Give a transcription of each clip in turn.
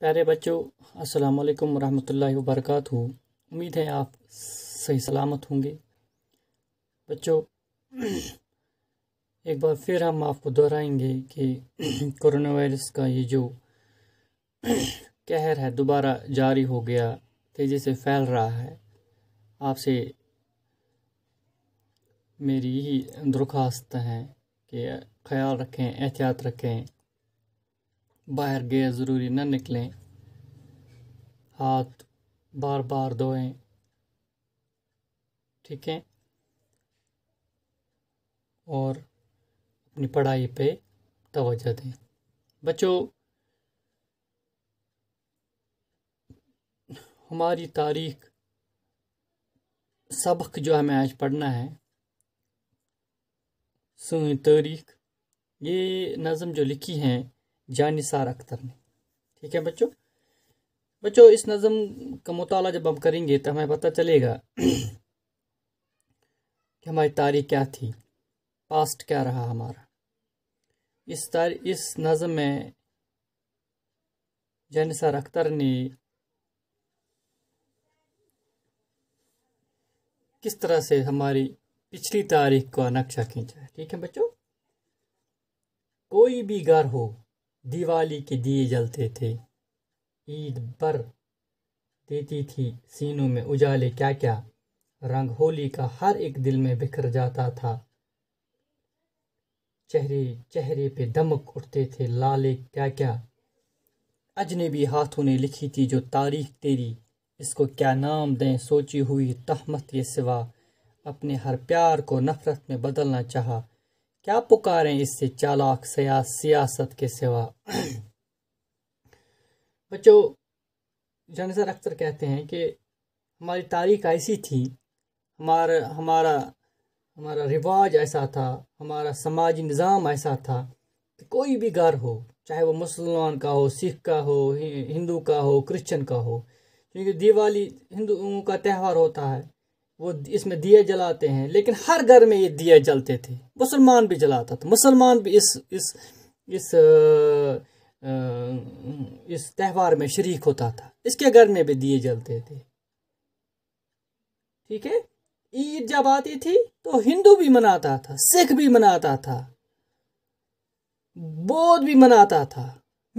प्यारे बच्चों अस्सलाम वालेकुम रहमतुल्लाहि व बरकातहू उम्मीद है आप सही सलामत होंगे बच्चों एक बार फिर हम आपको दोहराएंगे कि कोरोना वायरस का ये जो कहर है दोबारा जारी हो गया तेज़ी से फैल रहा है आपसे मेरी यही दरख्वास्त है कि ख्याल रखें एहतियात रखें बाहर गए ज़रूरी ना निकलें हाथ बार बार धोएं ठीक है और अपनी पढ़ाई पे तवज्जो दें बच्चों हमारी तारीख सबक जो हमें आज पढ़ना है सुई तारीख ये नज़म जो लिखी हैं जानिसार अख्तर ने ठीक है बच्चों बच्चों इस नज़म का मताल जब हम करेंगे तो हमें पता चलेगा कि हमारी तारीख क्या थी पास्ट क्या रहा हमारा इस तार इस नज़म में जानिसार अख्तर ने किस तरह से हमारी पिछली तारीख का नक्शा खींचा है ठीक है बच्चों कोई भी घर हो दिवाली के दिए जलते थे ईद पर देती थी सीनों में उजाले क्या क्या रंग होली का हर एक दिल में बिखर जाता था चेहरे चेहरे पे दमक उठते थे लाले क्या क्या अजनबी हाथों ने लिखी थी जो तारीख तेरी इसको क्या नाम दें सोची हुई तहमत ये सिवा अपने हर प्यार को नफरत में बदलना चाहा क्या पुकारें इससे चालाक सिया, सियासत के सिवा बच्चों जनसर अख्तर कहते हैं कि हमारी तारीख ऐसी थी हमारा हमारा हमारा रिवाज ऐसा था हमारा समाजी निज़ाम ऐसा था कि कोई भी घर हो चाहे वो मुसलमान का हो सिख का हो हिंदू का हो क्रिश्चियन का हो क्योंकि दिवाली हिंदुओं का त्यौहार होता है वो इसमें दिए जलाते हैं लेकिन हर घर में ये दिए जलते थे मुसलमान भी जलाता था मुसलमान भी इस इस इस इस त्यौहार में शरीक होता था इसके घर में भी दिए जलते थे ठीक है ईद जब आती थी तो हिंदू भी मनाता था सिख भी मनाता था बौद्ध भी मनाता था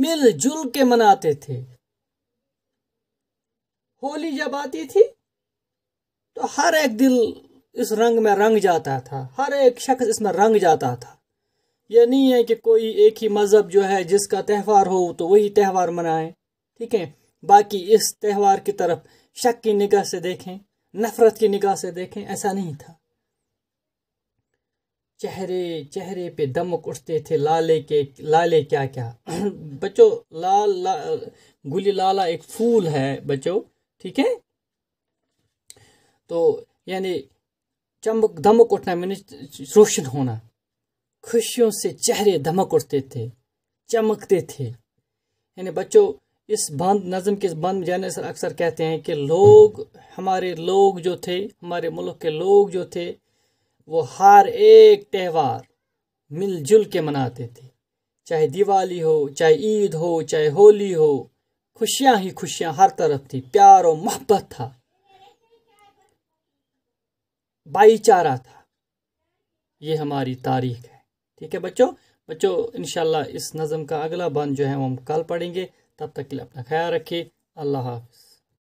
मिलजुल के मनाते थे होली जब आती थी तो हर एक दिल इस रंग में रंग जाता था हर एक शख्स इसमें रंग जाता था यह नहीं है कि कोई एक ही मज़हब जो है जिसका त्यौहार हो तो वही त्यौहार मनाए ठीक है बाकी इस त्यौहार की तरफ शक की निगाह से देखें नफ़रत की निगाह से देखें ऐसा नहीं था चेहरे चेहरे पे दमक उठते थे लाले के लाले क्या क्या बच्चों लाल ला, गुली लाला एक फूल है बच्चों ठीक है तो यानी चमक धमक उठना मैंने रोशन होना खुशियों से चेहरे धमक उठते थे चमकते थे यानी बच्चों इस बंद नज़म के इस बंद जाने सर अक्सर कहते हैं कि लोग हमारे लोग जो थे हमारे मुल्क के लोग जो थे वो हर एक त्यौहार मिलजुल के मनाते थे चाहे दिवाली हो चाहे ईद हो चाहे होली हो खुशियाँ ही खुशियाँ हर तरफ थी प्यार और मोहब्बत था भाईचारा था ये हमारी तारीख है ठीक है बच्चों बच्चों इन इस नज़म का अगला बंद जो है वो हम कल पढ़ेंगे तब तक के लिए अपना ख्याल रखिए अल्लाह हाफिज़